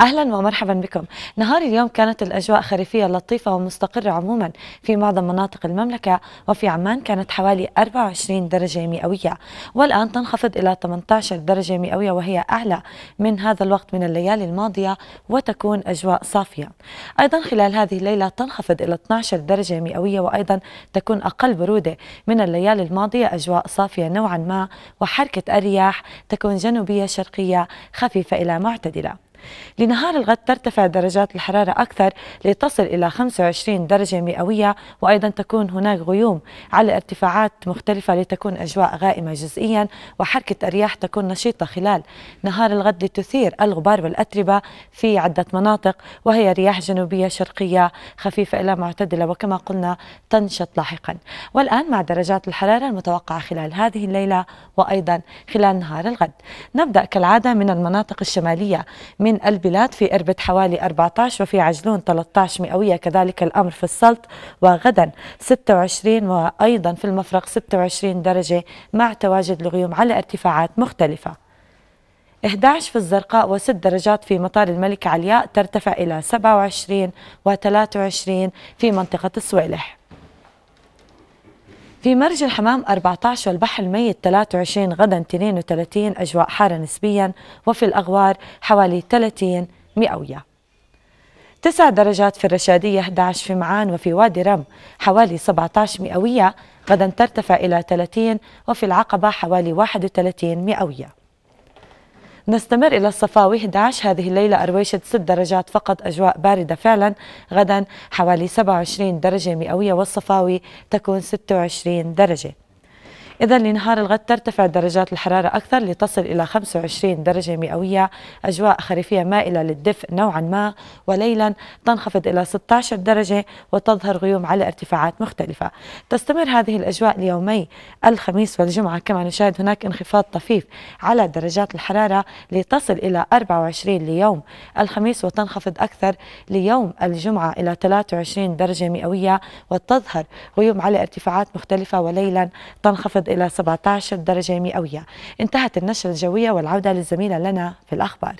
اهلا ومرحبا بكم نهار اليوم كانت الاجواء خريفيه لطيفه ومستقره عموما في معظم مناطق المملكه وفي عمان كانت حوالي 24 درجه مئويه والان تنخفض الى 18 درجه مئويه وهي اعلى من هذا الوقت من الليالي الماضيه وتكون اجواء صافيه ايضا خلال هذه الليله تنخفض الى 12 درجه مئويه وايضا تكون اقل بروده من الليالي الماضيه اجواء صافيه نوعا ما وحركه الرياح تكون جنوبيه شرقيه خفيفه الى معتدله لنهار الغد ترتفع درجات الحرارة أكثر لتصل إلى 25 درجة مئوية وأيضا تكون هناك غيوم على ارتفاعات مختلفة لتكون أجواء غائمة جزئيا وحركة الرياح تكون نشيطة خلال نهار الغد لتثير الغبار والأتربة في عدة مناطق وهي رياح جنوبية شرقية خفيفة إلى معتدلة وكما قلنا تنشط لاحقا والآن مع درجات الحرارة المتوقعة خلال هذه الليلة وأيضا خلال نهار الغد نبدأ كالعادة من المناطق الشمالية من من البلاد في إربد حوالي 14 وفي عجلون 13 مئوية كذلك الأمر في السلط وغدا 26 وأيضا في المفرق 26 درجة مع تواجد الغيوم على ارتفاعات مختلفة 11 في الزرقاء و6 درجات في مطار الملك علياء ترتفع إلى 27 و23 في منطقة السويلح في مرج الحمام 14 والبحر الميت 23 غدا 32 أجواء حارة نسبيا وفي الأغوار حوالي 30 مئوية تسع درجات في الرشادية 11 في معان وفي وادي رم حوالي 17 مئوية غدا ترتفع إلى 30 وفي العقبة حوالي 31 مئوية نستمر إلى الصفاوي 11 هذه الليلة أرويشة 6 درجات فقط أجواء باردة فعلا غدا حوالي 27 درجة مئوية والصفاوي تكون 26 درجة إذا لنهار الغد ترتفع درجات الحرارة أكثر لتصل إلى 25 درجة مئوية أجواء خريفية مائلة للدفء نوعا ما وليلا تنخفض إلى 16 درجة وتظهر غيوم على ارتفاعات مختلفة تستمر هذه الأجواء ليومي الخميس والجمعة كما نشاهد هناك انخفاض طفيف على درجات الحرارة لتصل إلى 24 ليوم الخميس وتنخفض أكثر ليوم الجمعة إلى 23 درجة مئوية وتظهر غيوم على ارتفاعات مختلفة وليلا تنخفض إلى 17 درجة مئوية انتهت النشرة الجوية والعودة للزميلة لنا في الأخبار